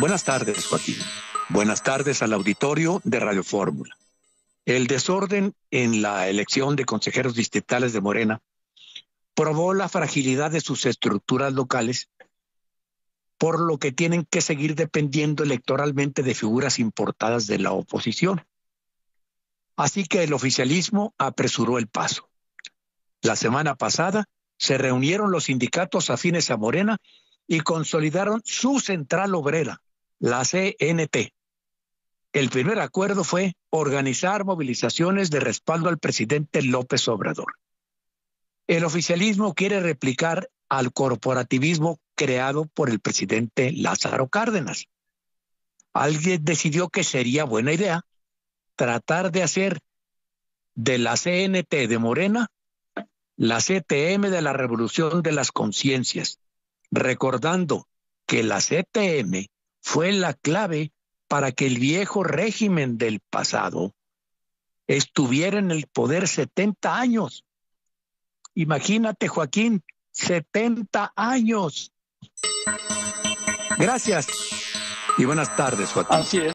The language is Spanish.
Buenas tardes, Joaquín. Buenas tardes al auditorio de Radio Fórmula. El desorden en la elección de consejeros distritales de Morena probó la fragilidad de sus estructuras locales, por lo que tienen que seguir dependiendo electoralmente de figuras importadas de la oposición. Así que el oficialismo apresuró el paso. La semana pasada se reunieron los sindicatos afines a Morena y consolidaron su central obrera, la CNT. El primer acuerdo fue organizar movilizaciones de respaldo al presidente López Obrador. El oficialismo quiere replicar al corporativismo creado por el presidente Lázaro Cárdenas. Alguien decidió que sería buena idea tratar de hacer de la CNT de Morena la CTM de la Revolución de las Conciencias, recordando que la CTM fue la clave para que el viejo régimen del pasado estuviera en el poder 70 años. Imagínate, Joaquín, 70 años. Gracias y buenas tardes, Joaquín. Así es.